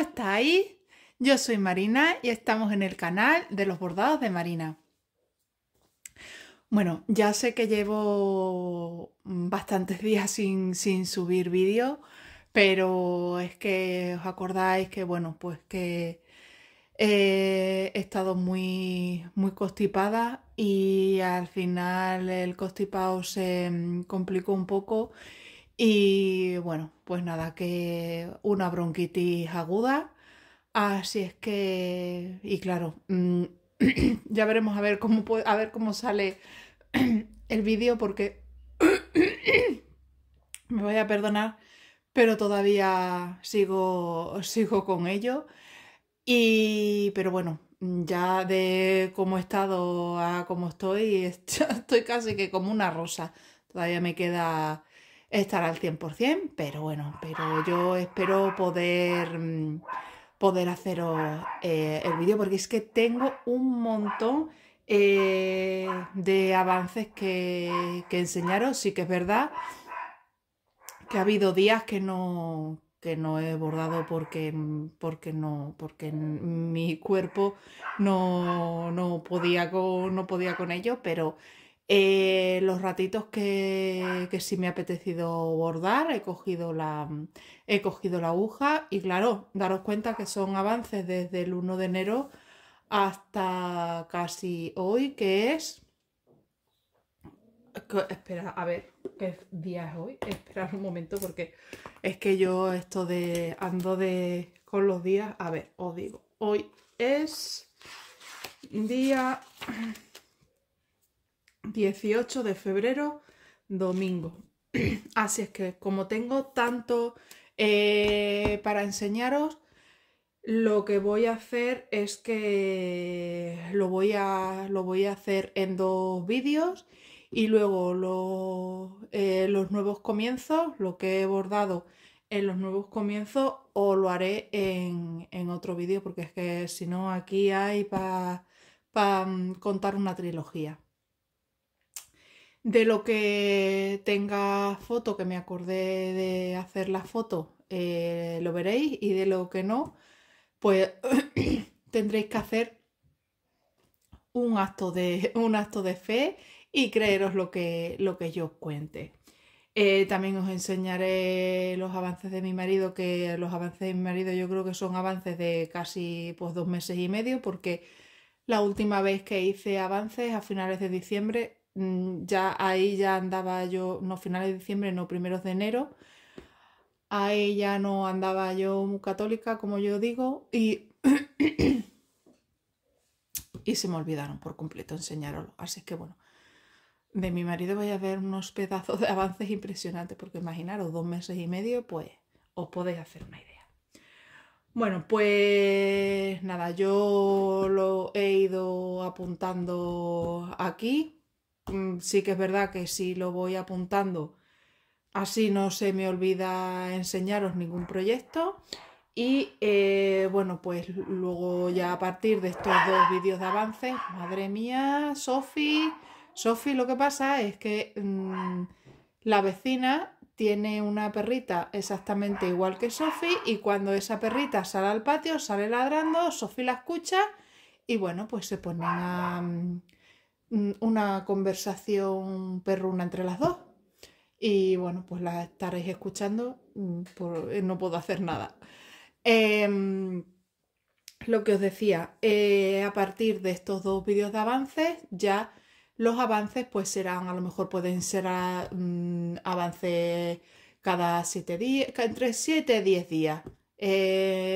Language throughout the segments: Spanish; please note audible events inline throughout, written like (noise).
estáis? Yo soy Marina y estamos en el canal de los bordados de Marina. Bueno, ya sé que llevo bastantes días sin, subir vídeos, pero es que os acordáis que, bueno, pues que eh, he estado muy, muy constipada y al final el constipado se mm, complicó un poco y bueno, pues nada, que una bronquitis aguda. Así es que, y claro, mm, (clears throat) ya veremos a ver cómo, a ver cómo sale (clears throat) el vídeo porque (clears throat) me voy a perdonar, pero todavía sigo, (laughs) sigo con ello. Y, pero bueno, mm, ya de cómo he estado a cómo estoy, (laughs) estoy casi que como una rosa. Todavía me queda Estará al 100%, pero bueno, pero yo espero poder, mm, poder haceros eh, el vídeo porque es que tengo un montón eh, de avances que, que, enseñaros. Sí que es verdad que ha habido días que no, que no he bordado porque, mm, porque, no, porque mi cuerpo no, no podía, no podía con ello, pero... Eh, los ratitos que, sí me ha apetecido bordar, he cogido, la, he cogido la aguja y claro, daros cuenta que son avances desde el 1 de enero hasta casi hoy, que es... Espera, a ver, ¿qué día es hoy? Esperar un momento porque es que yo esto de ando de con los días, a ver, os digo, hoy es día 18 de febrero, domingo. (clears throat) Así es que como tengo tanto eh, para enseñaros, lo que voy a hacer es que lo voy a, lo voy a hacer en dos vídeos y luego eh, los nuevos comienzos, lo que he bordado en los nuevos comienzos o lo haré en, otro vídeo porque es que si no aquí hay para mm, contar una trilogía de lo que tenga foto, que me acordé de hacer la foto, eh, lo veréis y de lo que no, pues (clears throat) tendréis que hacer un acto de, (laughs) un acto de fe y creeros lo que, lo que yo os cuente. Eh, también os enseñaré los avances de mi marido, que los avances de mi marido yo creo que son avances de casi pues, dos meses y medio, porque la última vez que hice avances a finales de diciembre Mm, ya ahí ya andaba yo, no finales de diciembre, no primeros de enero, ahí ya no andaba yo muy católica, como yo digo, y, (coughs) y se me olvidaron por completo enseñaroslo. Así que bueno, de mi marido voy a ver unos pedazos de avances impresionantes, porque imaginaros, dos meses y medio, pues os podéis hacer una idea. Bueno, pues nada, yo lo he ido apuntando aquí Mm, sí que es verdad que si lo voy apuntando, así no se me olvida enseñaros ningún proyecto. Y eh, bueno, pues luego ya a partir de estos dos vídeos de avance, madre mía, Sofi, Sofi, lo que pasa es que mm, la vecina tiene una perrita exactamente igual que Sofi y cuando esa perrita sale al patio, sale ladrando, Sofi la escucha y bueno, pues se ponen a... Mm, Mm, una conversación perruna entre las dos. Y bueno, pues la estaréis escuchando, mm, por, eh, no puedo hacer nada. Em, lo que os decía, eh, a partir de estos dos vídeos de avances, ya los avances pues serán, a lo mejor pueden ser ah, mm, avances cada siete días, entre eh, 7 y 10 días.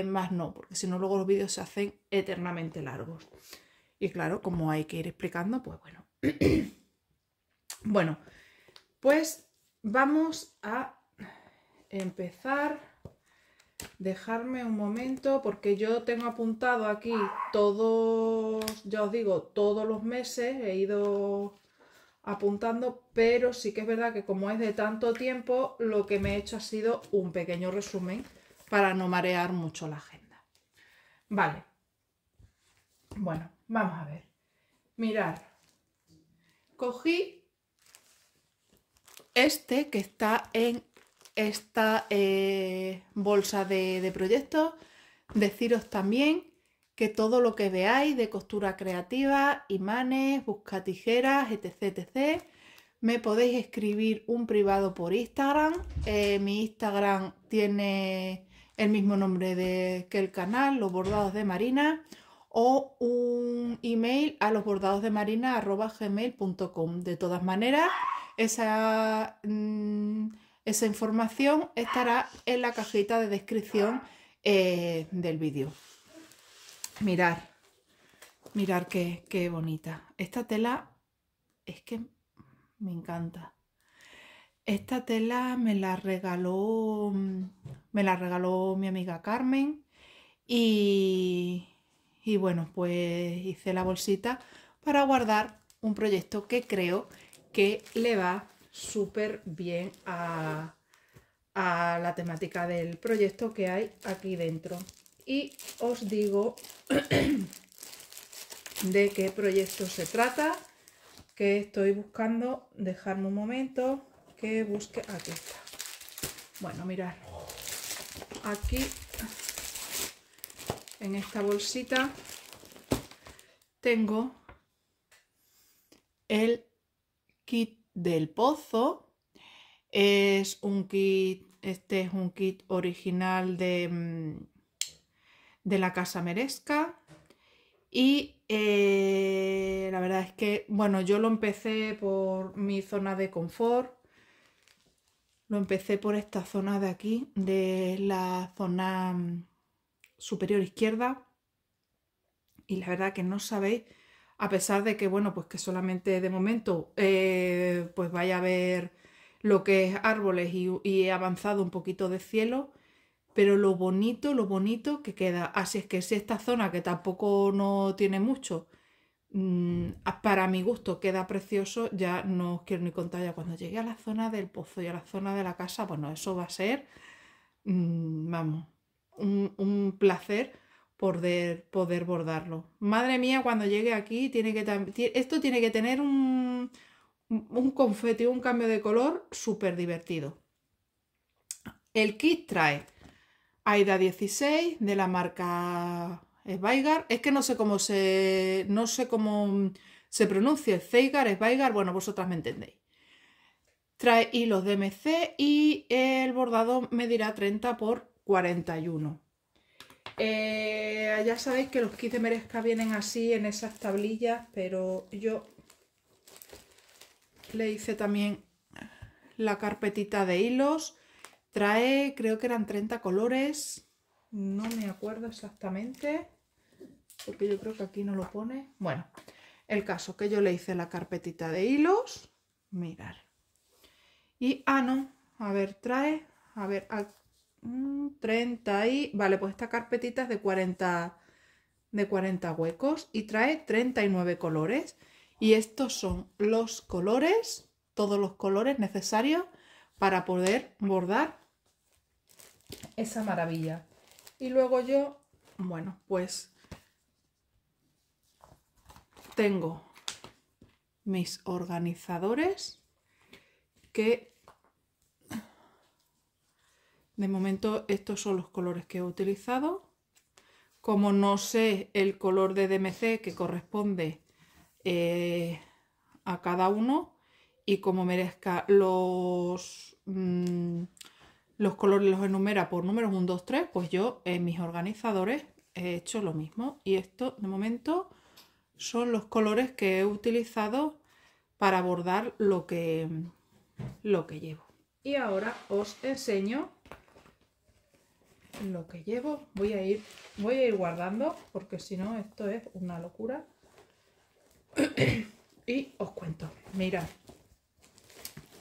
más no, porque si no luego los vídeos se hacen eternamente largos. Y claro, como hay que ir explicando, pues bueno. (clears throat) bueno, pues vamos a empezar. Dejarme un momento porque yo tengo apuntado aquí todos, ya os digo, todos los meses he ido apuntando, pero sí que es verdad que como es de tanto tiempo, lo que me he hecho ha sido un pequeño resumen para no marear mucho la agenda. Vale. Bueno, Vamos a ver. Mirad. Cogí este que está en esta eh, bolsa de, proyectos. Deciros también que todo lo que veáis de costura creativa, imanes, busca tijeras, etc, etc, me podéis escribir un privado por Instagram. Eh, mi Instagram tiene el mismo nombre que el canal, Los Bordados de Marina o un email a los bordados De todas maneras, esa, mm, esa información estará en la cajita de descripción eh, del vídeo. Mirar, mirar qué, qué bonita. Esta tela es que me encanta. Esta tela me la regaló, me la regaló mi amiga Carmen y y bueno, pues hice la bolsita para guardar un proyecto que creo que le va súper bien a, la temática del proyecto que hay aquí dentro. Y os digo (clears throat) de qué proyecto se trata, que estoy buscando, dejarme un momento que busque, aquí está. Bueno, mirar, aquí en esta bolsita tengo el kit del pozo. Es un kit, este es un kit original de, mm, de la Casa Merezca. Y eh, la verdad es que, bueno, yo lo empecé por mi zona de confort. Lo empecé por esta zona de aquí, de la zona mm, superior izquierda y la verdad que no sabéis, a pesar de que, bueno, pues que solamente de momento eh, pues vaya a ver lo que es árboles y, he avanzado un poquito de cielo, pero lo bonito, lo bonito que queda. Así es que si esta zona, que tampoco no tiene mucho, mm, para mi gusto queda precioso, ya no os quiero ni contar, ya cuando llegue a la zona del pozo y a la zona de la casa, bueno, eso va a ser, mm, vamos, un, placer poder, poder bordarlo. Madre mía, cuando llegue aquí, tiene que, esto tiene que tener un, un confeti, un cambio de color súper divertido. El kit trae Aida 16 de la marca Sveigar. Es que no sé cómo se, no sé cómo se pronuncia, es Sveigar, bueno, vosotras me entendéis. Trae hilos DMC y el bordado medirá 30 por 41. Eh, ya sabéis que los kits de merezca vienen así en esas tablillas, pero yo le hice también la carpetita de hilos. Trae, creo que eran 30 colores, no me acuerdo exactamente, porque yo creo que aquí no lo pone. Bueno, el caso que yo le hice la carpetita de hilos, mirar. Y, ah, no, a ver, trae, a ver, 30 mm, y... Vale, pues esta carpetita es de 40, de 40 huecos y trae 39 colores. Y estos son los colores, todos los colores necesarios para poder bordar esa maravilla. Y luego yo, bueno, pues tengo mis organizadores que de momento estos son los colores que he utilizado. Como no sé el color de DMC que corresponde eh, a cada uno y como merezca los, mm, los colores los enumera por números 1, 2, 3, pues yo en mis organizadores he hecho lo mismo. Y esto de momento son los colores que he utilizado para bordar lo que, lo que llevo. Y ahora os enseño lo que llevo. Voy a ir, voy a ir guardando porque si no esto es una locura. (coughs) y os cuento. Mirad.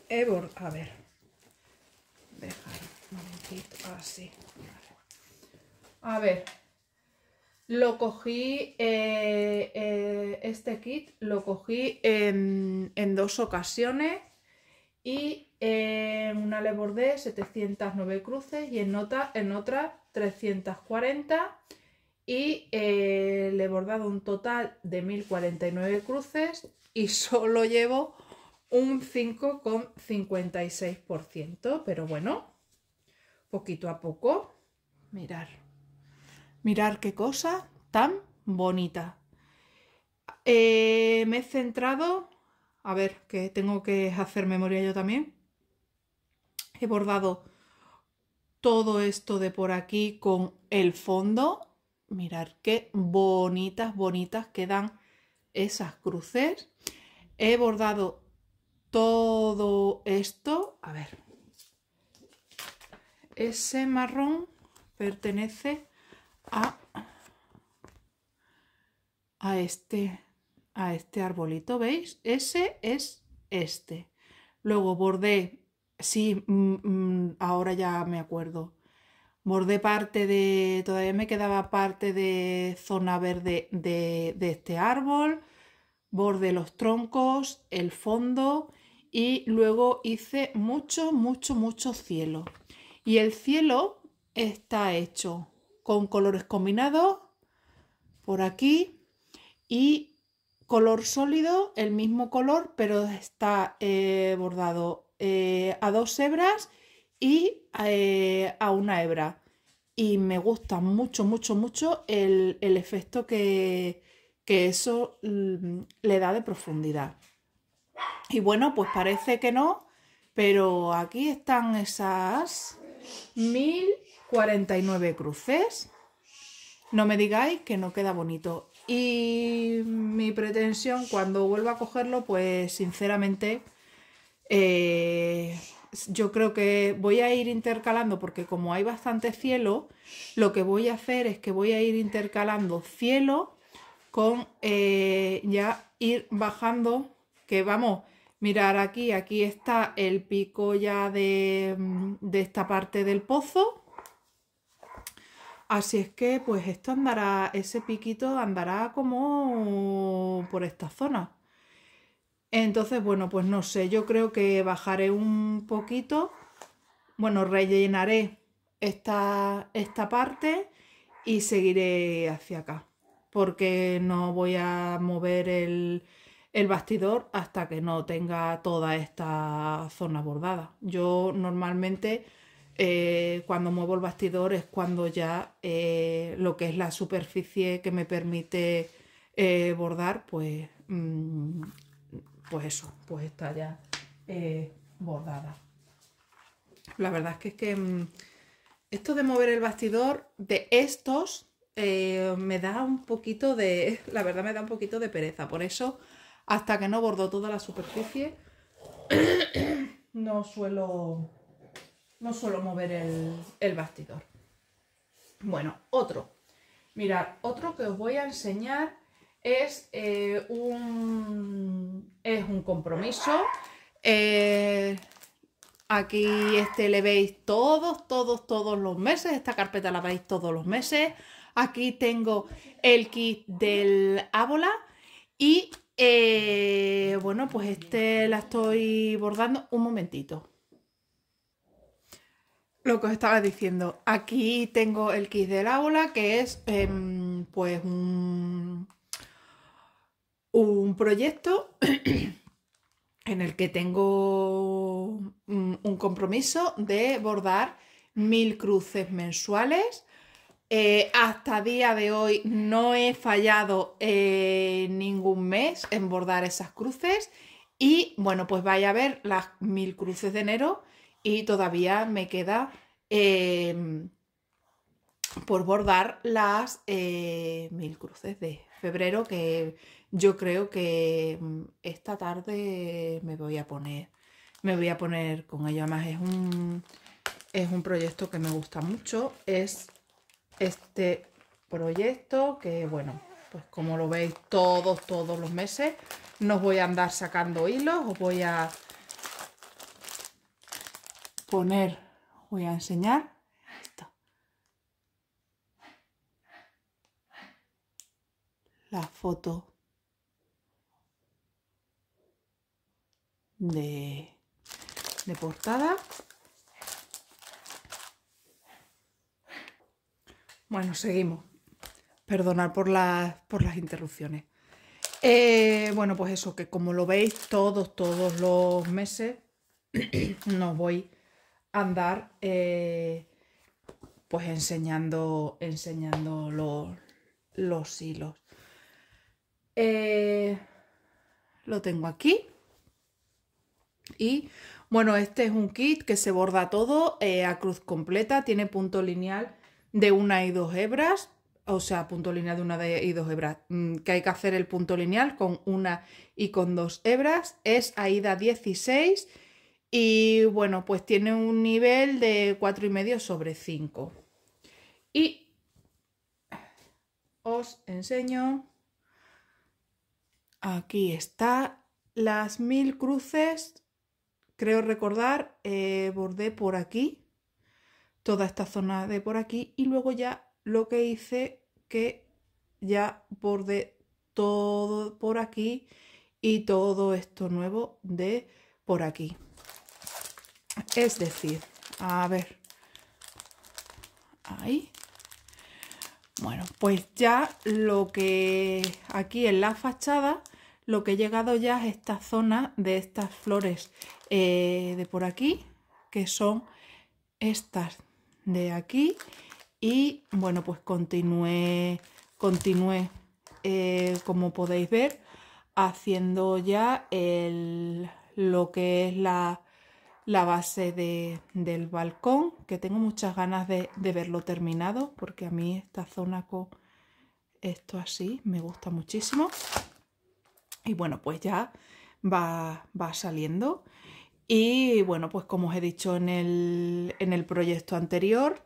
Evor, a ver. Dejar un momentito. Así. Ah, a ver. Lo cogí, eh, eh, este kit lo cogí en dos ocasiones y en una Le Bordé 709 cruces y en, otra, en otra 340 y eh, le he bordado un total de 1049 cruces y solo llevo un 5,56%, pero bueno, poquito a poco, mirar, mirar qué cosa tan bonita. Eh, me he centrado, a ver, que tengo que hacer memoria yo también, he bordado todo esto de por aquí con el fondo. Mirar qué bonitas, bonitas quedan esas cruces. He bordado todo esto. A ver. Ese marrón pertenece a, a este a este arbolito, ¿veis? Ese es este. Luego bordé Sí, mm, mm, ahora ya me acuerdo. Bordé parte de. Todavía me quedaba parte de zona verde de, este árbol. Bordé los troncos, el fondo y luego hice mucho, mucho, mucho cielo. Y el cielo está hecho con colores combinados por aquí y color sólido, el mismo color, pero está eh, bordado eh, a dos hebras y eh, a una hebra. Y me gusta mucho, mucho, mucho el, efecto que, que eso mm, le da de profundidad. Y bueno, pues parece que no, pero aquí están esas 1049 cruces. No me digáis que no queda bonito. Y mi pretensión cuando vuelva a cogerlo, pues sinceramente eh, yo creo que voy a ir intercalando porque como hay bastante cielo, lo que voy a hacer es que voy a ir intercalando cielo con eh, ya ir bajando, que vamos, mirar aquí, aquí está el pico ya mm, de esta parte del pozo. Así es que pues esto andará, ese piquito andará como por esta zona. Entonces, bueno, pues no sé, yo creo que bajaré un poquito, bueno, rellenaré esta, esta parte y seguiré hacia acá, porque no voy a mover el, bastidor hasta que no tenga toda esta zona bordada. Yo normalmente eh, cuando muevo el bastidor es cuando ya eh, lo que es la superficie que me permite eh, bordar, pues mm, pues eso, pues está ya eh, bordada. La verdad es que, es que mm, esto de mover el bastidor de estos eh, me da un poquito de, (laughs) la verdad me da un poquito de pereza. Por eso, hasta que no bordo toda la superficie, (coughs) no suelo, no mover el, el bastidor. Bueno, otro. Mirad, otro que os voy a enseñar es, eh, un, es un compromiso. Eh, aquí este le veis todos, todos, todos los meses. Esta carpeta la veis todos los meses. Aquí tengo el kit del Ábola y eh, bueno, pues este la estoy bordando un momentito. Lo que os estaba diciendo, aquí tengo el kit del Ábola que es em, pues un, un proyecto (clears throat) en el que tengo un compromiso de bordar mil cruces mensuales. Eh, hasta día de hoy no he fallado eh, ningún mes en bordar esas cruces. Y bueno, pues vaya a ver las mil cruces de enero y todavía me queda em, por bordar las eh, mil cruces de febrero que yo creo que mm, esta tarde me voy a poner, me voy a poner con ella Además es un, es un proyecto que me gusta mucho, es este proyecto que, bueno, pues como lo veis todos, todos los meses, no os voy a andar sacando hilos, os voy a poner, voy a enseñar La foto de, portada. Bueno, seguimos. Perdonar por, las, por las interrupciones. Eh, bueno, pues eso, que como lo veis todos, todos los meses, (clears throat) no voy a andar eh, pues enseñando, enseñando los, los hilos. Eh, lo tengo aquí. Y bueno, este es un kit que se borda todo eh, a cruz completa, tiene punto lineal de una y dos hebras, o sea, punto lineal de una y dos hebras, mm, que hay que hacer el punto lineal con una y con dos hebras, es AIDA 16 y bueno, pues tiene un nivel de 4,5 sobre 5. Y os enseño, aquí está, las mil cruces Creo recordar, eh, bordé por aquí, toda esta zona de por aquí, y luego ya lo que hice que ya bordé todo por aquí y todo esto nuevo de por aquí. Es decir, a ver, ahí. Bueno, pues ya lo que aquí en la fachada lo que he llegado ya es esta zona de estas flores eh, de por aquí, que son estas de aquí. Y bueno, pues continué, continué eh, como podéis ver, haciendo ya lo que es la, base del balcón, que tengo muchas ganas de, de verlo terminado, porque a mí esta zona con esto así me gusta muchísimo. Y bueno, pues ya va, saliendo. Y bueno, pues como os he dicho en el, proyecto anterior,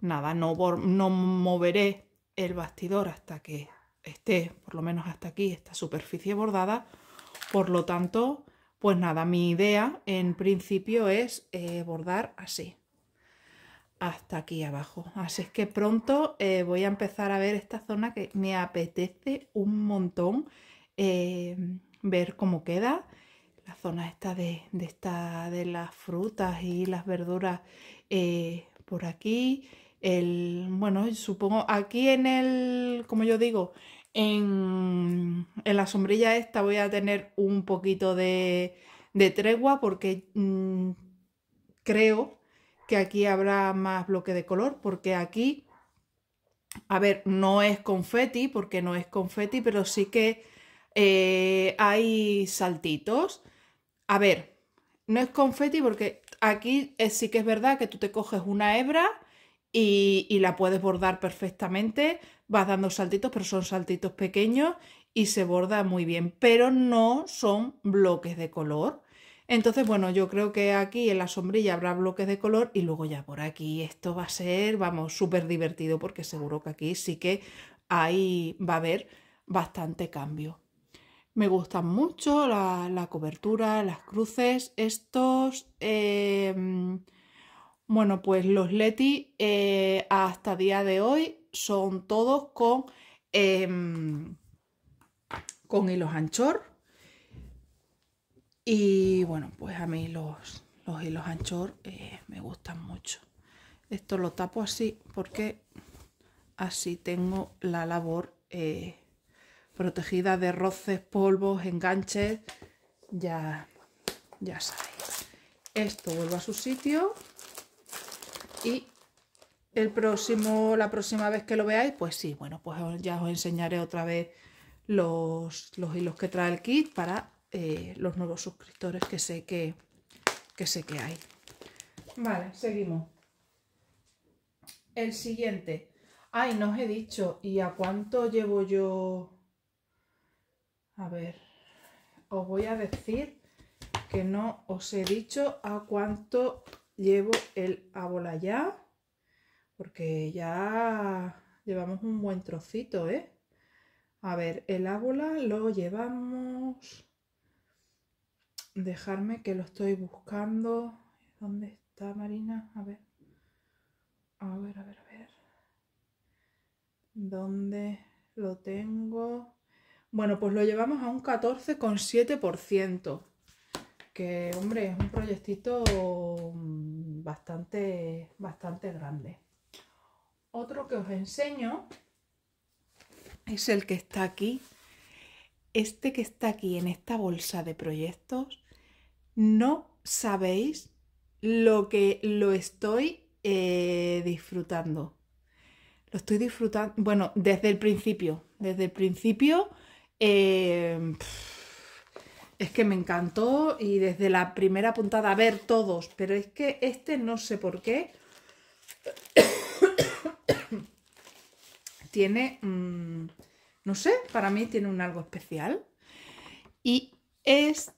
nada, no, no moveré el bastidor hasta que esté, por lo menos hasta aquí, esta superficie bordada. Por lo tanto, pues nada, mi idea en principio es eh, bordar así, hasta aquí abajo. Así es que pronto eh, voy a empezar a ver esta zona que me apetece un montón. Em, ver cómo queda. La zona esta de, esta, de las frutas y las verduras eh, por aquí. El, bueno, supongo aquí en el, como yo digo, en, la sombrilla esta voy a tener un poquito de, de tregua porque mm, creo que aquí habrá más bloque de color porque aquí, a ver, no es confeti porque no es confeti, pero sí que eh, hay saltitos. A ver, no es confeti porque aquí sí que es verdad que tú te coges una hebra y, la puedes bordar perfectamente, vas dando saltitos, pero son saltitos pequeños y se borda muy bien, pero no son bloques de color. Entonces, bueno, yo creo que aquí en la sombrilla habrá bloques de color y luego ya por aquí esto va a ser, vamos, súper divertido porque seguro que aquí sí que ahí va a haber bastante cambio. Me gustan mucho la, cobertura, las cruces, estos... Em, bueno, pues los Leti eh, hasta día de hoy son todos con, em, con hilos anchor. Y bueno, pues a mí los, los hilos anchor eh, me gustan mucho. Esto lo tapo así porque así tengo la labor eh, protegida de roces, polvos, enganches, ya, ya sabéis. Esto vuelve a su sitio y el próximo, la próxima vez que lo veáis, pues sí, bueno, pues ya os enseñaré otra vez los, los hilos que trae el kit para eh, los nuevos suscriptores que sé que, que sé que hay. Vale, seguimos. El siguiente. Ay, no os he dicho, ¿y a cuánto llevo yo a ver, os voy a decir que no os he dicho a cuánto llevo el ábola ya, porque ya llevamos un buen trocito, ¿eh? A ver, el ábola lo llevamos... Dejarme que lo estoy buscando. ¿Dónde está Marina? A ver. A ver, a ver, a ver. ¿Dónde lo tengo? Bueno, pues lo llevamos a un 14,7%. Que, hombre, es un proyectito mm, bastante, bastante grande. Otro que os enseño es el que está aquí. Este que está aquí en esta bolsa de proyectos, no sabéis lo que lo estoy eh, disfrutando. Lo estoy disfrutando, bueno, desde el principio, desde el principio Em, es que me encantó y desde la primera puntada, a ver todos, pero es que este no sé por qué (coughs) tiene, mm, no sé, para mí tiene un algo especial. Y es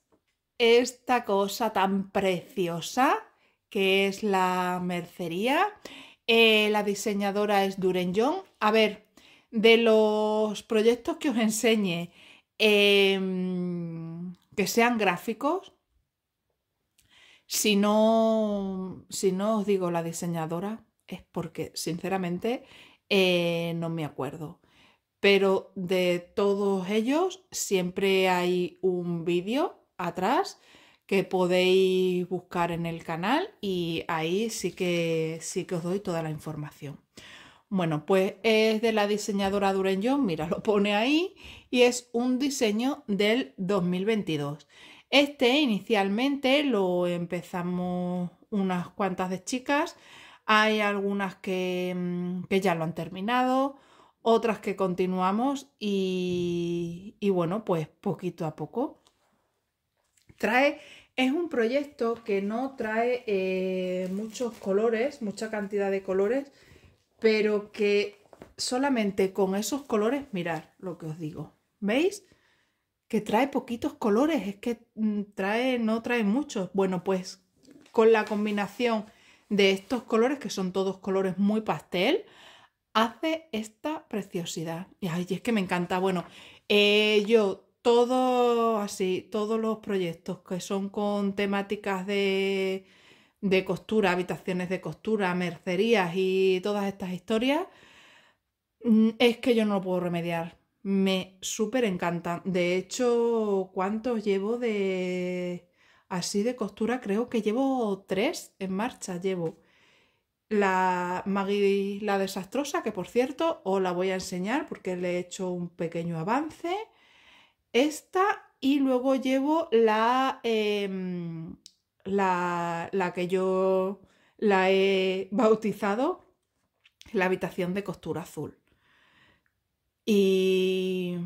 esta cosa tan preciosa que es la mercería. Eh, la diseñadora es Duren John. A ver, de los proyectos que os enseñe em, que sean gráficos, si no, si no os digo la diseñadora, es porque sinceramente eh, no me acuerdo. Pero de todos ellos siempre hay un vídeo atrás que podéis buscar en el canal y ahí sí sí que os doy toda la información. Bueno, pues es de la diseñadora Duren John, mira, lo pone ahí y es un diseño del 2022. Este inicialmente lo empezamos unas cuantas de chicas, hay algunas que, mm, ya lo han terminado, otras que continuamos y, bueno, pues poquito a poco. Trae es un proyecto que no trae eh, muchos colores, mucha cantidad de colores, pero que solamente con esos colores, mirar lo que os digo, ¿veis? Que trae poquitos colores, es que mm, trae, no trae muchos. Bueno, pues con la combinación de estos colores, que son todos colores muy pastel, hace esta preciosidad. Y ay, es que me encanta. Bueno, eh, yo todo así, todos los proyectos que son con temáticas de de costura, habitaciones de costura, mercerías y todas estas historias, mm, es que yo no lo puedo remediar. Me súper encantan. De hecho, ¿cuántos llevo de... así de costura? Creo que llevo tres en marcha, llevo. La Maggie la desastrosa, que por cierto os la voy a enseñar porque le he hecho un pequeño avance. Esta y luego llevo la, em, la, que yo la he bautizado, la habitación de costura azul. Y,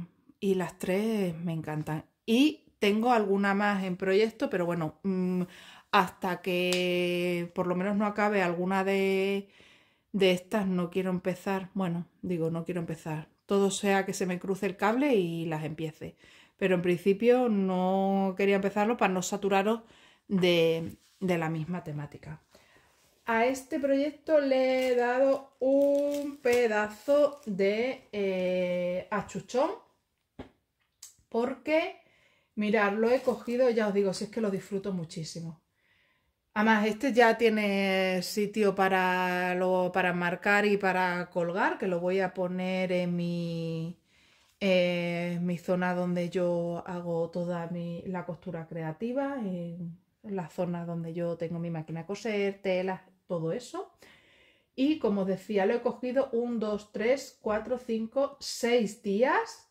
y las tres me encantan. Y tengo alguna más en proyecto, pero bueno, mm, hasta que por lo menos no acabe alguna de, de estas, no quiero empezar. Bueno, digo, no quiero empezar. Todo sea que se me cruce el cable y las empiece. Pero en principio no quería empezarlo para no saturaros de, la misma temática. A este proyecto le he dado un pedazo de eh, achuchón porque, mirad, lo he cogido, ya os digo, si es que lo disfruto muchísimo. Además, este ya tiene sitio para, lo, para marcar y para colgar, que lo voy a poner en mi, eh, mi zona donde yo hago toda mi, la costura creativa las zonas donde yo tengo mi máquina coser, telas, todo eso. Y como decía, lo he cogido un, dos, tres, cuatro, cinco, seis días.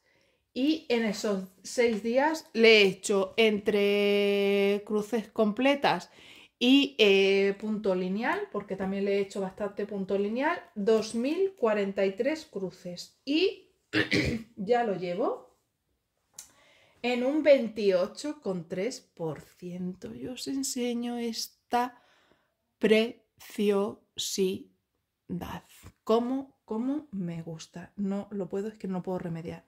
Y en esos seis días le he hecho entre cruces completas y eh, punto lineal, porque también le he hecho bastante punto lineal, 2043 cruces. Y (clears throat) ya lo llevo en un 28,3%. Yo os enseño esta preciosidad. ¿Cómo, ¿Cómo me gusta? No lo puedo, es que no puedo remediar.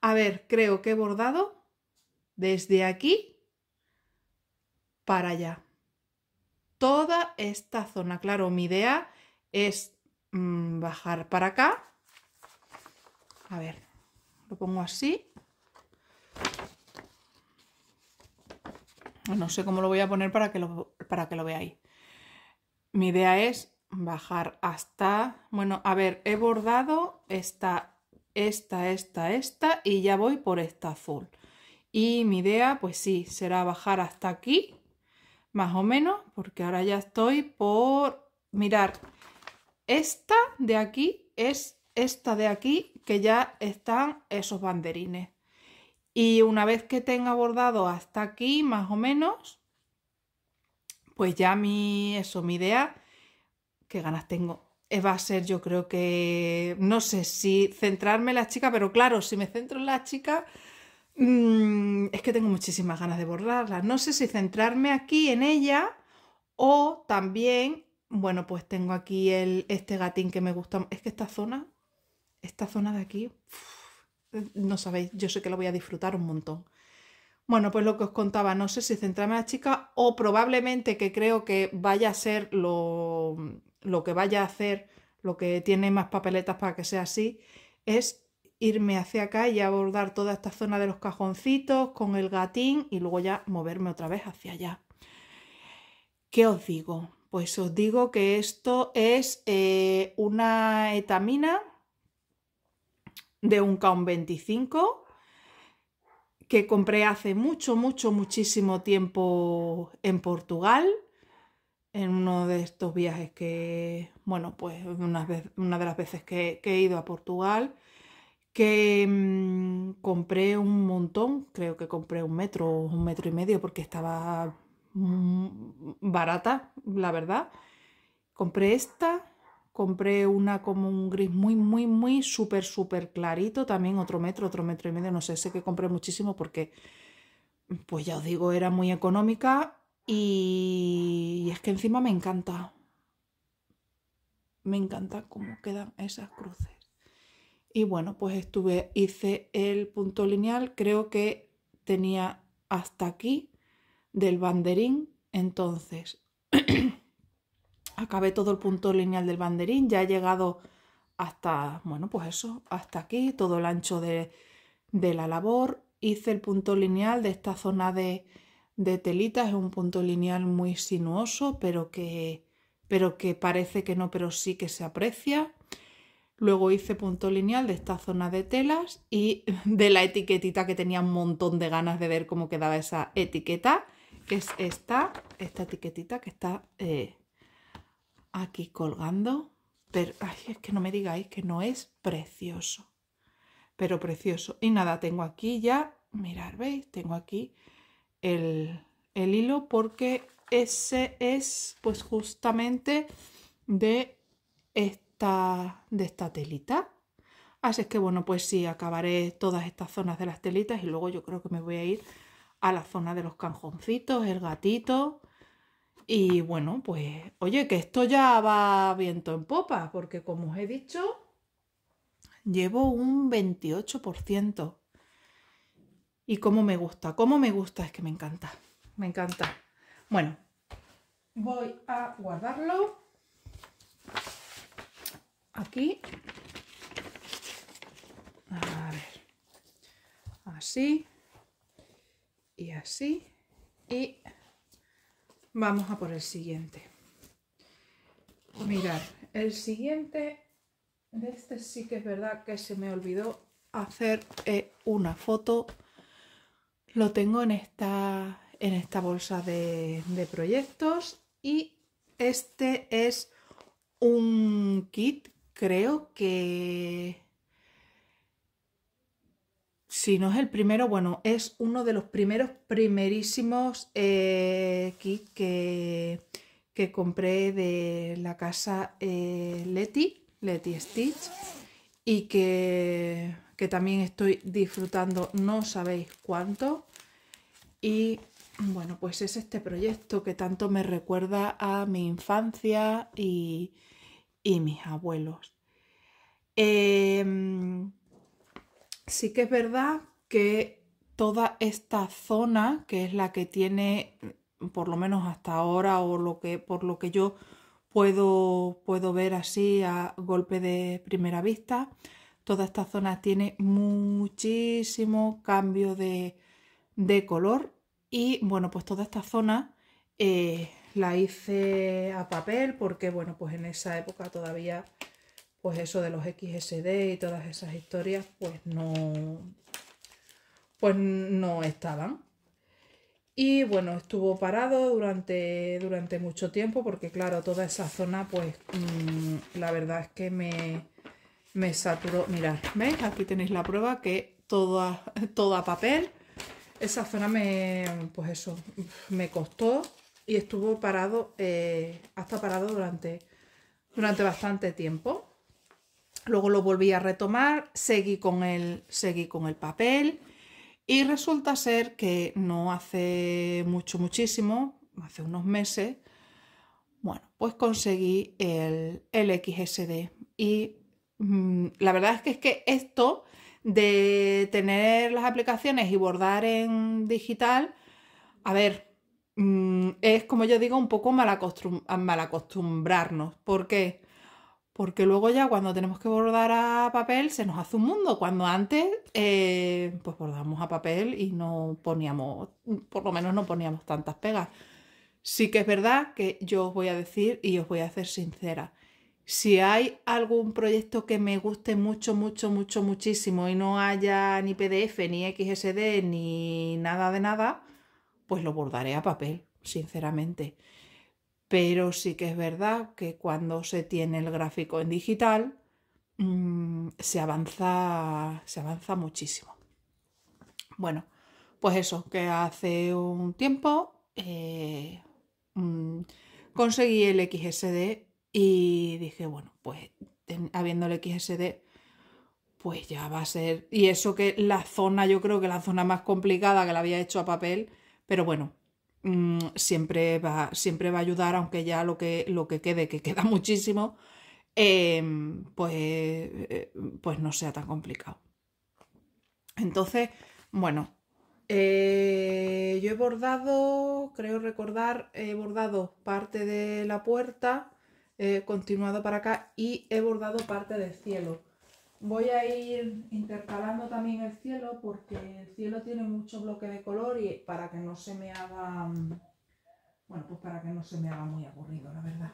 A ver, creo que he bordado desde aquí para allá. Toda esta zona. Claro, mi idea es mm, bajar para acá. A ver, lo pongo así No sé cómo lo voy a poner para que lo, para que lo veáis. Mi idea es bajar hasta... Bueno, a ver, he bordado esta, esta, esta, esta y ya voy por esta azul. Y mi idea, pues sí, será bajar hasta aquí, más o menos, porque ahora ya estoy por... Mirar, esta de aquí es esta de aquí que ya están esos banderines. Y una vez que tenga bordado hasta aquí, más o menos, pues ya mi, eso, mi idea, qué ganas tengo, eh, va a ser yo creo que, no sé si centrarme en la chica, pero claro, si me centro en la chica, mm, es que tengo muchísimas ganas de bordarla. No sé si centrarme aquí en ella o también, bueno, pues tengo aquí el, este gatín que me gusta, es que esta zona, esta zona de aquí no sabéis, yo sé que lo voy a disfrutar un montón. Bueno, pues lo que os contaba, no sé si centrarme en la chica o probablemente que creo que vaya a ser lo, que vaya a hacer, lo que tiene más papeletas para que sea así, es irme hacia acá y abordar toda esta zona de los cajoncitos con el gatín y luego ya moverme otra vez hacia allá. ¿Qué os digo? Pues os digo que esto es eh, una etamina de un Kaun 25 que compré hace mucho, mucho, muchísimo tiempo en Portugal, en uno de estos viajes que, bueno, pues una, vez, una de las veces que, he ido a Portugal, que mm, compré un montón, creo que compré un metro, un metro y medio, porque estaba mm, barata, la verdad. Compré esta, compré una como un gris muy, muy, muy súper, súper clarito, también otro metro, otro metro y medio, no sé, sé que compré muchísimo porque, pues ya os digo, era muy económica y, es que encima me encanta, me encanta cómo quedan esas cruces. Y bueno, pues estuve, hice el punto lineal, creo que tenía hasta aquí del banderín, entonces acabé todo el punto lineal del banderín, ya he llegado hasta, bueno, pues eso, hasta aquí, todo el ancho de, la labor. Hice el punto lineal de esta zona de, telitas, es un punto lineal muy sinuoso, pero que, pero que parece que no, pero sí que se aprecia. Luego hice punto lineal de esta zona de telas y (laughs) de la etiquetita que tenía un montón de ganas de ver cómo quedaba esa etiqueta, que es esta, esta etiquetita que está eh, aquí colgando, pero ay, es que no me digáis que no es precioso, pero precioso. Y nada, tengo aquí ya, mirar veis, tengo aquí el, el hilo porque ese es pues justamente de esta, de esta telita. Así es que bueno, pues sí, acabaré todas estas zonas de las telitas y luego yo creo que me voy a ir a la zona de los canjoncitos, el gatito, y bueno, pues oye, que esto ya va viento en popa, porque como os he dicho, llevo un 28%. Y como me gusta, como me gusta, es que me encanta, me encanta. Bueno, voy a guardarlo aquí. A ver, así y así y Vamos a por el siguiente. Mirad, el siguiente, de este sí que es verdad que se me olvidó hacer eh, una foto. Lo tengo en esta, en esta bolsa de proyectos y este es un kit, creo que si no es el primero, bueno, es uno de los primeros, primerísimos eh, kits que, que, compré de la casa eh, Leti, Leti Stitch, y que, también estoy disfrutando no sabéis cuánto. Y bueno, pues es este proyecto que tanto me recuerda a mi infancia y, y mis abuelos. Em, sí que es verdad que toda esta zona, que es la que tiene, mm, por lo menos hasta ahora, o lo que, por lo que yo puedo, puedo ver así a golpe de primera vista, toda esta zona tiene muchísimo cambio de, de color. Y bueno, pues toda esta zona eh, la hice a papel porque, bueno, pues en esa época todavía pues eso de los XSD y todas esas historias, pues no, pues no estaban. Y bueno, estuvo parado durante, durante mucho tiempo porque claro, toda esa zona, pues mm, la verdad es que me, me saturó. Mirad, ¿veis? Aquí tenéis la prueba que toda, toda papel. Esa zona me, pues eso, me costó y estuvo parado, eh, hasta parado durante, durante bastante tiempo. Luego lo volví a retomar, seguí con el, seguí con el papel y resulta ser que no hace mucho, muchísimo, hace unos meses, bueno, pues conseguí el, el XSD. Y mm, la verdad es que es que esto de tener las aplicaciones y bordar en digital, a ver, mm, es como yo digo, un poco malacostumbrarnos. ¿Por qué? porque luego ya cuando tenemos que bordar a papel se nos hace un mundo, cuando antes eh, pues bordamos a papel y no poníamos, por lo menos no poníamos tantas pegas. Sí que es verdad que yo os voy a decir y os voy a hacer sincera. Si hay algún proyecto que me guste mucho, mucho, mucho, muchísimo y no haya ni PDF, ni XSD, ni nada de nada, pues lo bordaré a papel, sinceramente pero sí que es verdad que cuando se tiene el gráfico en digital mm, se, avanza, se avanza muchísimo. Bueno, pues eso, que hace un tiempo eh, mm, conseguí el XSD y dije, bueno, pues habiendo el XSD, pues ya va a ser. Y eso que la zona, yo creo que la zona más complicada que la había hecho a papel, pero bueno, Mm, siempre, va, siempre va a ayudar, aunque ya lo que, lo que quede, que queda (laughs) muchísimo, em, pues, eh, pues no sea tan complicado. Entonces, bueno, eh, yo he bordado, creo recordar, he bordado parte de la puerta, continuado para acá y he bordado parte del cielo. Voy a ir intercalando también el cielo porque el cielo tiene mucho bloque de color y para que no se me haga, mm, bueno, pues para que no se me haga muy aburrido, la verdad.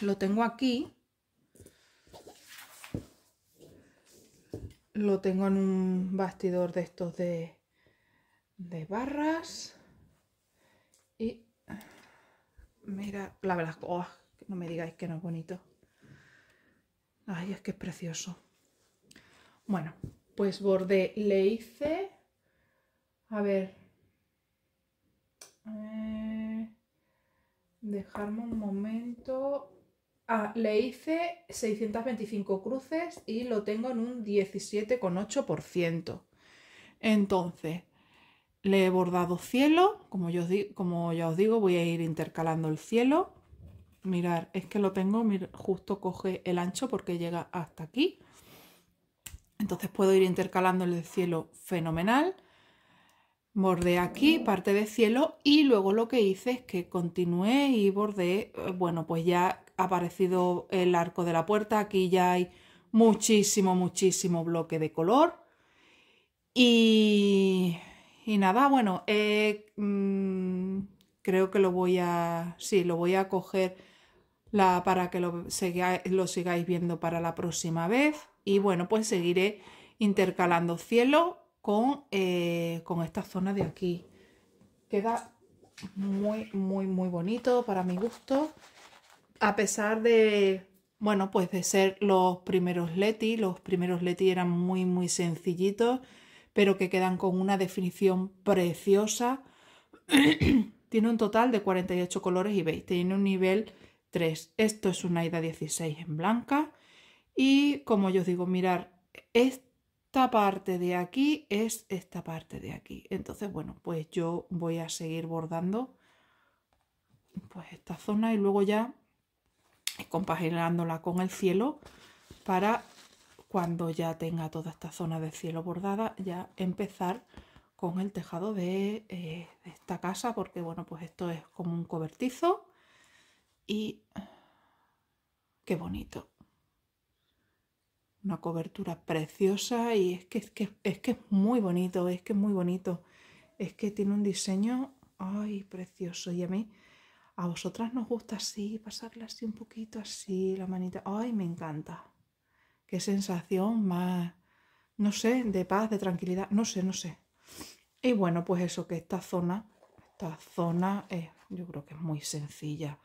Lo tengo aquí. Lo tengo en un bastidor de estos de, barras. Y mira, la verdad, oh, que no me digáis que no es bonito. Ay, es que es precioso. Bueno, pues bordé, le hice... A ver... Eh, dejarme un momento... Ah, le hice 625 cruces y lo tengo en un 17,8%. Entonces, le he bordado cielo, como, yo, como ya os digo, voy a ir intercalando el cielo mirar, es que lo tengo, justo coge el ancho porque llega hasta aquí. Entonces puedo ir intercalando el cielo fenomenal. Bordé aquí parte de cielo y luego lo que hice es que continué y bordé, eh, bueno, pues ya ha aparecido el arco de la puerta, aquí ya hay muchísimo, muchísimo bloque de color. Y, y nada, bueno, eh, mm, creo que lo voy a, sí, lo voy a coger para que lo, sigáis viendo para la próxima vez. Y bueno, pues seguiré intercalando cielo con, eh, con esta zona de aquí. Queda muy, muy, muy bonito para mi gusto. A pesar de, bueno, pues de ser los primeros Leti, los primeros Leti eran muy, muy sencillitos, pero que quedan con una definición preciosa. (clears throat) Tiene un total de 48 colores y veis, tiene un nivel 3. Esto es una ida 16 en blanca. Y como yo os digo, mirar, esta parte de aquí es esta parte de aquí. Entonces, bueno, pues yo voy a seguir bordando pues esta zona y luego ya compaginándola con el cielo para cuando ya tenga toda esta zona de cielo bordada ya empezar con el tejado de eh, esta casa porque bueno pues esto es como un cobertizo y... Qué bonito. Una cobertura preciosa y es que, es que, es muy bonito, es que es muy bonito. Es que tiene un diseño, ay, precioso. Y a mí, a vosotras nos gusta así, pasarla así un poquito, así, la manita. Ay, me encanta. Qué sensación más, no sé, de paz, de tranquilidad, no sé, no sé. Y bueno, pues eso, que esta zona, esta zona yo creo que es muy sencilla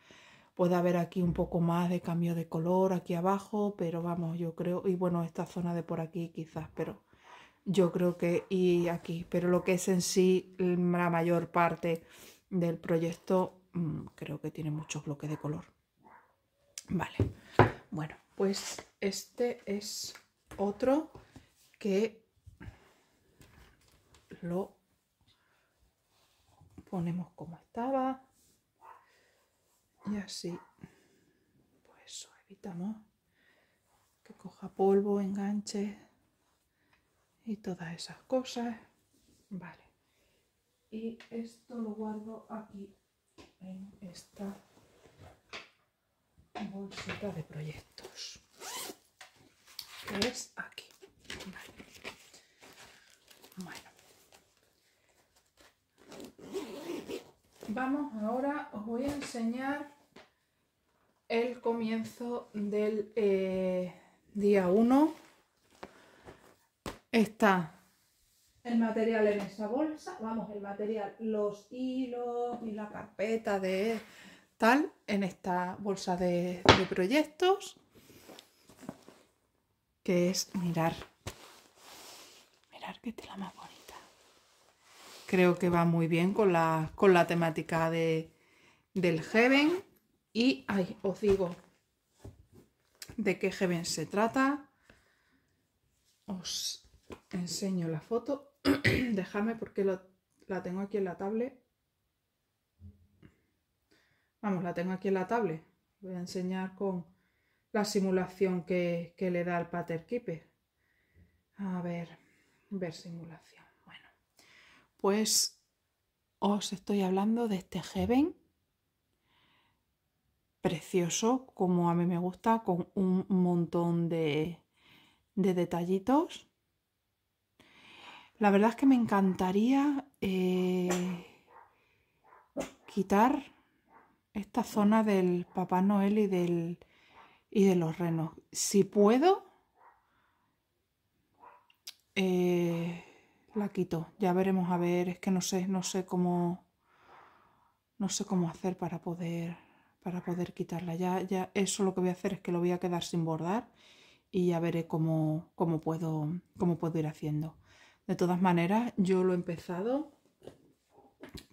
puede haber aquí un poco más de cambio de color aquí abajo, pero vamos, yo creo, y bueno, esta zona de por aquí quizás, pero yo creo que y aquí, pero lo que es en sí mm, la mayor parte del proyecto mm, creo que tiene muchos bloques de color. Vale, bueno, pues este es otro que lo ponemos como estaba y así pues evitamos que coja polvo, enganche y todas esas cosas. Vale. Y esto lo guardo aquí en esta bolsita de proyectos. Que es aquí. Vale. Vamos, ahora os voy a enseñar el comienzo del eh, día 1. Está el material en esa bolsa, vamos, el material, los hilos y la carpeta de tal en esta bolsa de, proyectos, que es mirar, mirar que te la más Creo que va muy bien con la, con la temática de, del Heaven. Y ay, os digo de qué Heaven se trata. Os enseño la foto. (clears throat) Dejadme porque la tengo aquí en la tablet. Vamos, la tengo aquí en la tablet. Voy a enseñar con la simulación que, que le da el Pater Keeper. A ver, ver simulación pues os estoy hablando de este Heaven precioso, como a mí me gusta, con un montón de, detallitos. La verdad es que me encantaría eh, quitar esta zona del Papá Noel y, del, y de los renos. Si puedo, eh, la quito. Ya veremos a ver, es que no sé, no sé cómo no sé cómo hacer para poder para poder quitarla. Ya ya eso lo que voy a hacer es que lo voy a quedar sin bordar y ya veré cómo cómo puedo cómo puedo ir haciendo. De todas maneras, yo lo he empezado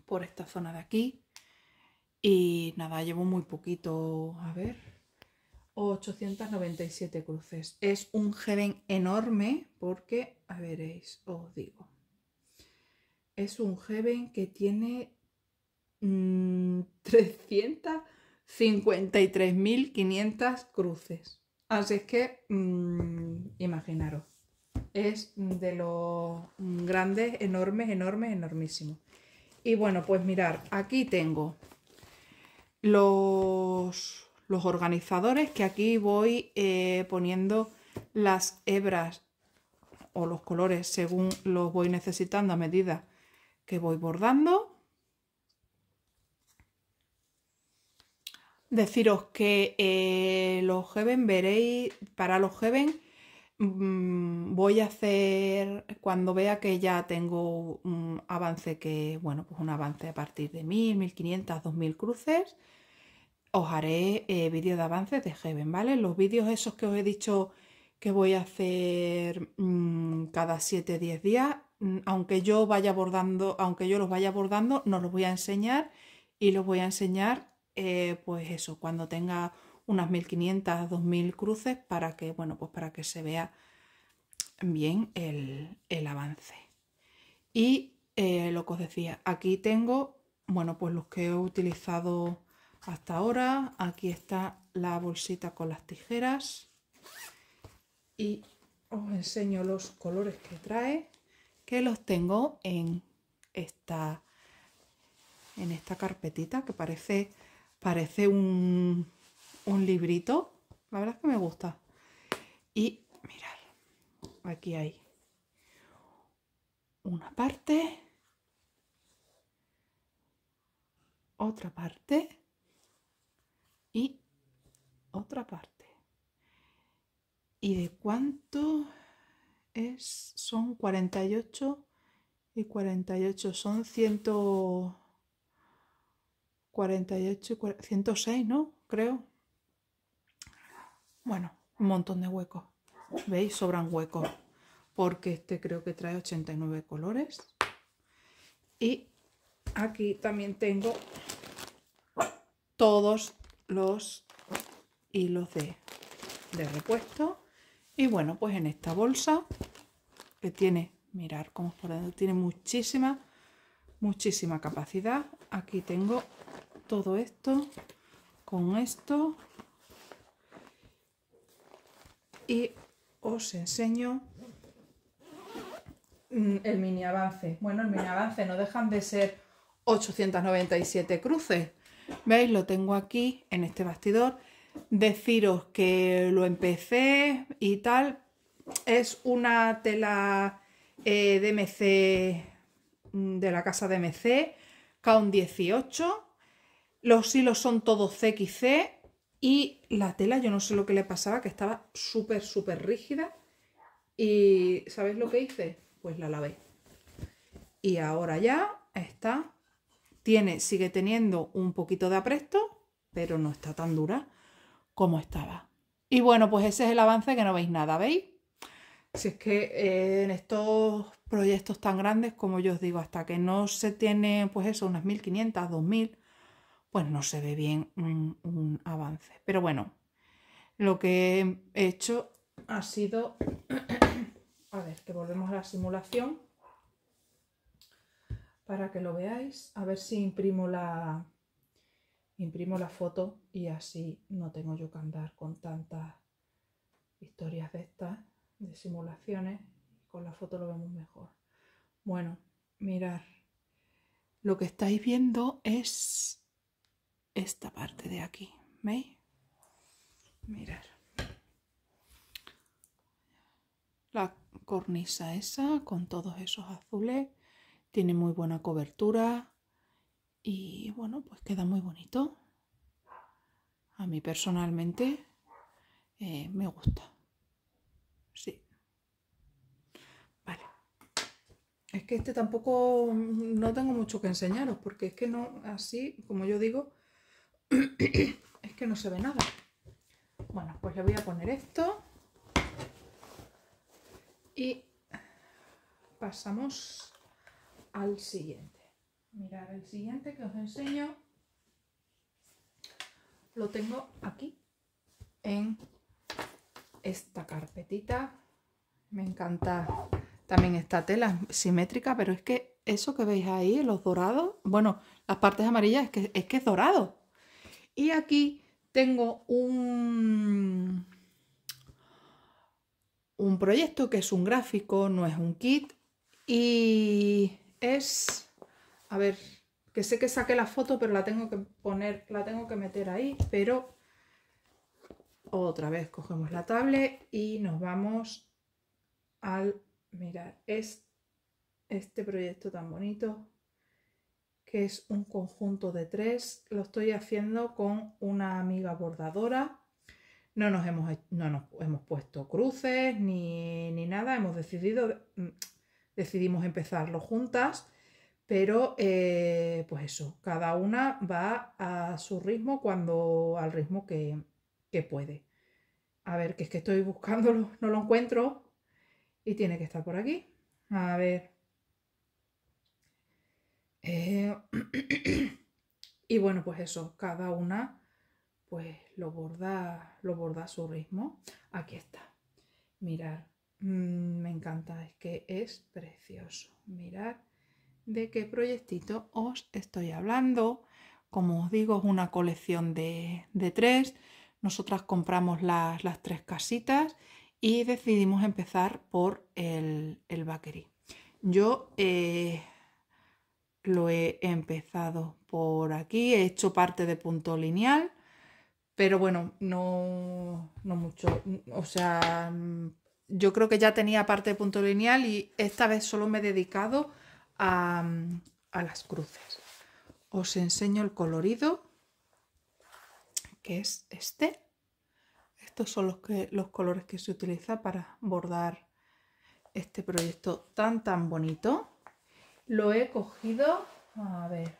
por esta zona de aquí y nada, llevo muy poquito, a ver, 897 cruces. Es un gen enorme porque, a veréis, os digo es un Heaven que tiene 353.500 mm, (laughs) cruces. Así es que, mm, imaginaros, es de los grandes, enormes, enormes, enormísimos. Y bueno, pues mirar, aquí tengo los, los organizadores que aquí voy eh, poniendo las hebras o los colores según los voy necesitando a medida que voy bordando. Deciros que eh, los Heaven veréis, para los Heaven mm, voy a hacer, cuando vea que ya tengo un avance que, bueno, pues un avance a partir de 1000, 1500, 2000 cruces, os haré eh, vídeos de avances de Heaven, ¿vale? Los vídeos esos que os he dicho que voy a hacer mm, cada 7-10 días, Mm, aunque yo vaya aunque yo los vaya abordando, no los voy a enseñar y los voy a enseñar, eh, pues eso, cuando tenga unas 1500, 2000 cruces para que, bueno, pues para que se vea bien el, avance. Y eh, lo que os decía, aquí tengo, bueno, pues los que he utilizado hasta ahora. Aquí está la bolsita con las tijeras y os enseño los colores que trae que los tengo en esta, en esta carpetita que parece, parece un, un librito. La verdad es que me gusta. Y mirad, aquí hay una parte, otra parte y otra parte. ¿Y de cuánto? son 48 y 48, son 148 y 106, ¿no? Creo. Bueno, un montón de huecos. ¿Veis? Sobran huecos. Porque este creo que trae 89 colores. Y aquí también tengo todos los hilos de, de repuesto y bueno, pues en esta bolsa que tiene, mirar cómo por dentro, tiene muchísima, muchísima capacidad. Aquí tengo todo esto con esto. Y os enseño mm, el mini avance. Bueno, el mini avance no dejan de ser 897 cruces. ¿Veis? Lo tengo aquí en este bastidor deciros que lo empecé y tal. Es una tela de eh, DMC mm, de la casa de DMC, k 18. Los hilos son todos CXC y la tela, yo no sé lo que le pasaba, que estaba súper, súper rígida. Y ¿sabéis lo que hice? Pues la lavé. Y ahora ya está. Tiene, sigue teniendo un poquito de apresto, pero no está tan dura como estaba. Y bueno, pues ese es el avance que no veis nada, ¿veis? Si es que eh, en estos proyectos tan grandes, como yo os digo, hasta que no se tiene, pues eso, unas 1500, 2000, pues no se ve bien un, un avance. Pero bueno, lo que he hecho ha sido, (clears throat) a ver, que volvemos a la simulación para que lo veáis, a ver si imprimo la, imprimo la foto y así no tengo yo que andar con tantas historias de estas, de simulaciones, con la foto lo vemos mejor. Bueno, mirar, lo que estáis viendo es esta parte de aquí, ¿veis? Mirar. La cornisa esa con todos esos azules tiene muy buena cobertura y bueno, pues queda muy bonito a mí personalmente eh, me gusta. Sí. Vale. Es que este tampoco no tengo mucho que enseñaros, porque es que no, así, como yo digo, (clears throat) es que no se ve nada. Bueno, pues le voy a poner esto. Y pasamos al siguiente. Mirar el siguiente que os enseño lo tengo aquí en esta carpetita. Me encanta también esta tela simétrica, pero es que eso que veis ahí, los dorados, bueno, las partes amarillas, es que es, que es dorado. Y aquí tengo un, un proyecto que es un gráfico, no es un kit, y es, a ver, que sé que saqué la foto, pero la tengo que poner, la tengo que meter ahí, pero otra vez cogemos la tablet y nos vamos al mirar es este proyecto tan bonito que es un conjunto de tres, lo estoy haciendo con una amiga bordadora. No nos hemos, no hemos puesto cruces ni, ni nada, hemos decidido, mm, decidimos empezarlo juntas pero, eh, pues eso, cada una va a su ritmo cuando, al ritmo que, puede. A ver, que es que estoy buscándolo, (laughs) no lo encuentro. Y tiene que estar por aquí. A ver. Eh, (clears throat) y bueno, pues eso, cada una pues lo borda, lo borda a su ritmo. Aquí está. Mirar, mm, me encanta, es que es precioso. Mirar de qué proyectito os estoy hablando. Como os digo, es una colección de, tres. Nosotras compramos las, tres casitas y decidimos empezar por el, el Yo eh, lo he empezado por aquí, he hecho parte de punto lineal, pero bueno, no, no mucho. O sea, yo creo que ya tenía parte de punto lineal y esta vez solo me he dedicado a, las cruces. Os enseño el colorido, que es este. Estos son los, que, los colores que se utiliza para bordar este proyecto tan tan bonito. Lo he cogido, a ver,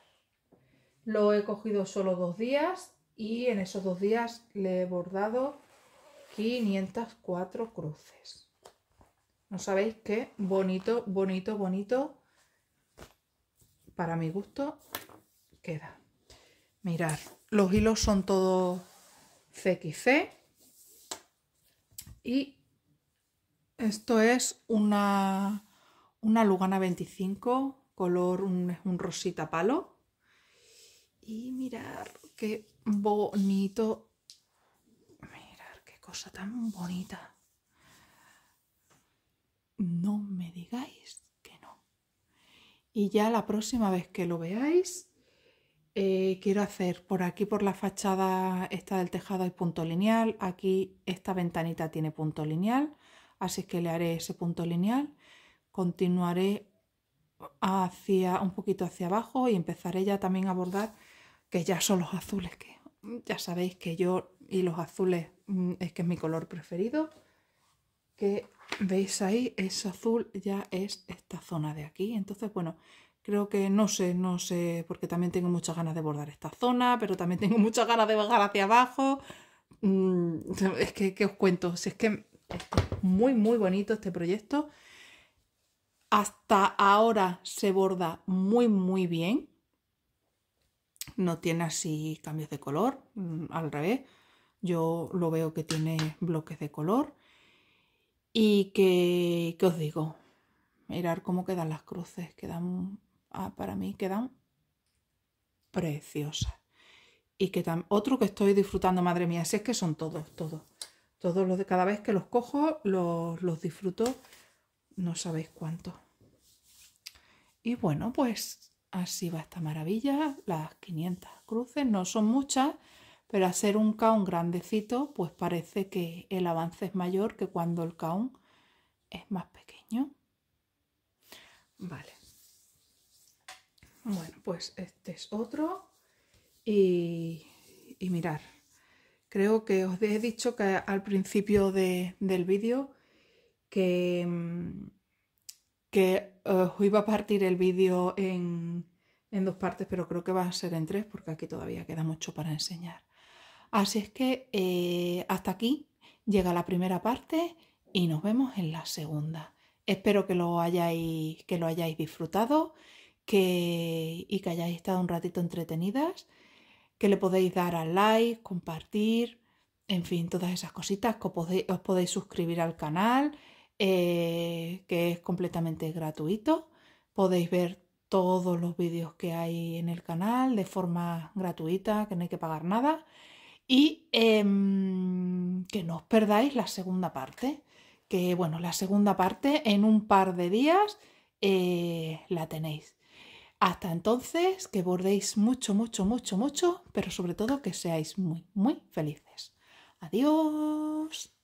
lo he cogido solo dos días y en esos dos días le he bordado 504 cruces. No sabéis qué bonito, bonito, bonito para mi gusto queda. Mirad, los hilos son todos CXC y esto es una, una Lugana 25, color un, un rosita palo. Y mirar qué bonito. Mirar qué cosa tan bonita. No me digáis y ya la próxima vez que lo veáis, eh, quiero hacer por aquí, por la fachada esta del tejado hay punto lineal, aquí esta ventanita tiene punto lineal, así que le haré ese punto lineal, continuaré hacia un poquito hacia abajo y empezaré ya también a bordar que ya son los azules que ya sabéis que yo y los azules mm, es que es mi color preferido que ¿Veis ahí? Es azul, ya es esta zona de aquí. Entonces, bueno, creo que no sé, no sé, porque también tengo muchas ganas de bordar esta zona, pero también tengo muchas ganas de bajar hacia abajo. Mm, es que, ¿qué os cuento? Si es que es muy, muy bonito este proyecto. Hasta ahora se borda muy, muy bien. No tiene así cambios de color, mm, al revés. Yo lo veo que tiene bloques de color y que, ¿qué os digo? Mirar cómo quedan las cruces, quedan, ah, para mí quedan preciosas. Y que otro que estoy disfrutando, madre mía, si es que son todos, todos. Todos los de cada vez que los cojo, los, los disfruto, no sabéis cuánto. Y bueno, pues así va esta maravilla. Las 500 cruces no son muchas, pero hacer ser un caón grandecito, pues parece que el avance es mayor que cuando el caón es más pequeño. Vale. Bueno, pues este es otro. Y, y mirar. Creo que os he dicho que al principio del vídeo que, que os iba a partir el vídeo en, en dos partes, pero creo que va a ser en tres porque aquí todavía queda mucho para enseñar. Así es que eh, hasta aquí llega la primera parte y nos vemos en la segunda. Espero que lo hayáis, que lo hayáis disfrutado que, y que hayáis estado un ratito entretenidas, que le podéis dar al like, compartir, en fin, todas esas cositas, que os podéis, suscribir al canal, eh, que es completamente gratuito. Podéis ver todos los vídeos que hay en el canal de forma gratuita, que no hay que pagar nada y em, que no os perdáis la segunda parte, que bueno, la segunda parte en un par de días eh, la tenéis. Hasta entonces, que bordéis mucho, mucho, mucho, mucho, pero sobre todo que seáis muy, muy felices. Adiós.